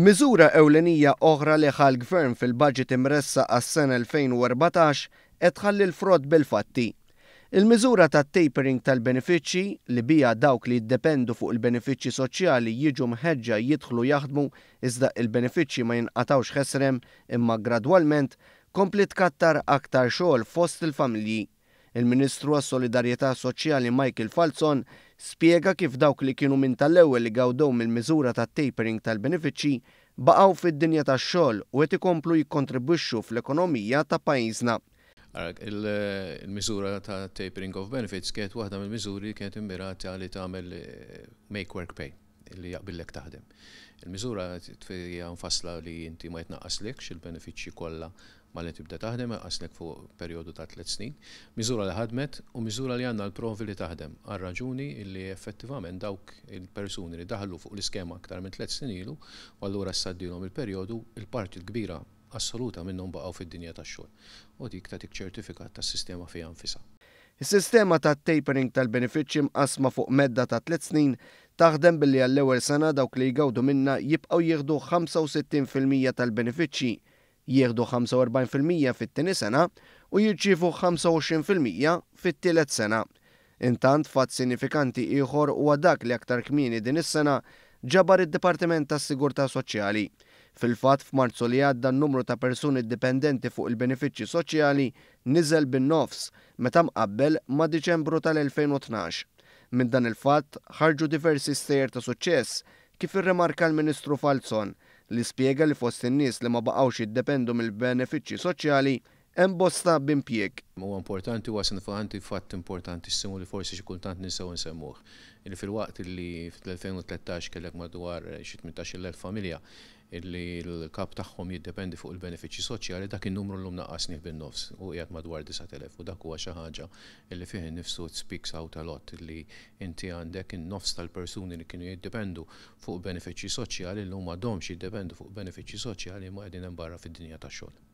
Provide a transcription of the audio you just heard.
Miżura ewlenija oħra li ħal gvern fil-budget imressa għas-sena 2014 qed l-frod bil-fatti. Il-miżura ta' tapering tal-benefiċċji li bija dawk li jiddependu fuq il-benefiċċji soċjali jiġu mħeġġa jidħlu jaħdmu iżda il-benefiċċji ma jinqatawx ħesrem imma gradwalment kompli tkattar aktar xogħol fost il-familji. Il-Ministru għas solidarjetà Soċjali Michael Falzon spiega kif dawk li kienu minn tal-ewwel li gawdew mill-miżura ta' tapering tal-benefiċċji baqgħu fid-dinja tax-xogħol u qed ikomplu jikkontribwixxu fl-ekonomija ta' pajjiżna. Il-miżura ta' tapering of benefits kienet waħda mill-miżuri li kienet immirati għalli tagħmel eh, make work pay li jaqbillek taħdem. Il-miżura tfejja nfasla li inti ma jitnaqqaslekx il-benefiċċji kollha mal tibda taħdem għaslek fuq periodu ta' tliet snin, miżura li ħadmet u miżura li għandna l-provi li taħdem għal raġuni li effettivament dawk il-persuni li daħlu fuq l-iskema aktar minn tlet snin ilu u allura s-saddilhom il-perjodu il-parti l-kbira assoluta minnhom baqgħu fid-dinja tax-xogħol u dik ta' tik ċertifikat tas-sistema fiha nfisa. Is-sistema ta' tapering tal-benefiċċji mqasma fuq medda ta' tliet snin taħdem billi għall-ewwel sena dawk li jgawdu minna jibqgħu jieħdu 65% tal-benefiċċji jieħdu 45% fit tini sena u jirċifu 25% fit-tielet sena. Intant fatt sinifikanti ieħor huwa dak li aktar kmieni din is-sena ġabar id-Dipartiment tas-Sigurtà Soċjali. Fil-fatt f'Marzu li għadda n-numru ta' persuni dipendenti fuq il-benefiċċji soċjali niżel bin-nofs meta mqabbel ma' Diċembru tal-2012. Minn dan il-fatt ħarġu diversi stejjer ta' suċċess kif ir-remarka l-Ministru Falzon li spiega li fost in-nies li ma baqgħux jiddependu mill-benefiċċji soċjali embosta b'impjek. Mu importanti u għasin faħanti fatt importanti s-simu li forsi xikultant kultant nisaw nsemmuħ. Illi fil-waqt li fil-2013 kellek madwar xie 18.000 familja illi l-kap tagħhom jiddependi fuq il-benefiċi soċjali dak il numru l-lum naqasni bin-nofs u qiegħed madwar 9000 u dak huwa xi ħaġa illi fih innifsu speaks out a lot illi inti għandek in-nofs tal-persuni li kienu jiddependu fuq benefiċi soċjali l-lum għadhomx jiddependu fuq benefiċi soċjali ma qegħdin hemm barra fid-dinja tax-xogħol.